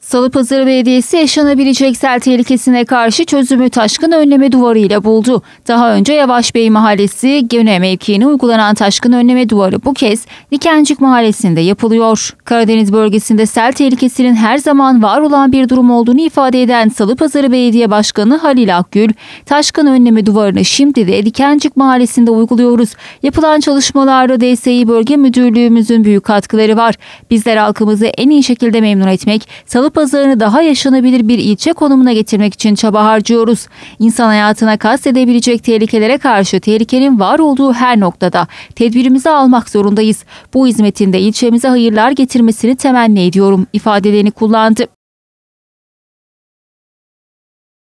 Salıpazarı Belediyesi yaşanabilecek sel tehlikesine karşı çözümü taşkın önleme duvarı ile buldu. Daha önce Yavaşbey Mahallesi Gene mevkiine uygulanan taşkın önleme duvarı bu kez Dikencik Mahallesi'nde yapılıyor. Karadeniz bölgesinde sel tehlikesinin her zaman var olan bir durum olduğunu ifade eden Salıpazarı Belediye Başkanı Halil Akgül, taşkın önleme duvarını şimdi de Dikencik Mahallesi'nde uyguluyoruz. Yapılan çalışmalarda DSİ Bölge Müdürlüğümüzün büyük katkıları var. Bizler halkımızı en iyi şekilde memnun etmek, Salıpazarı pazarını daha yaşanabilir bir ilçe konumuna getirmek için çaba harcıyoruz. İnsan hayatına kastedebilecek tehlikelere karşı tehlikenin var olduğu her noktada tedbirimizi almak zorundayız. Bu hizmetin de ilçemize hayırlar getirmesini temenni ediyorum ifadelerini kullandı.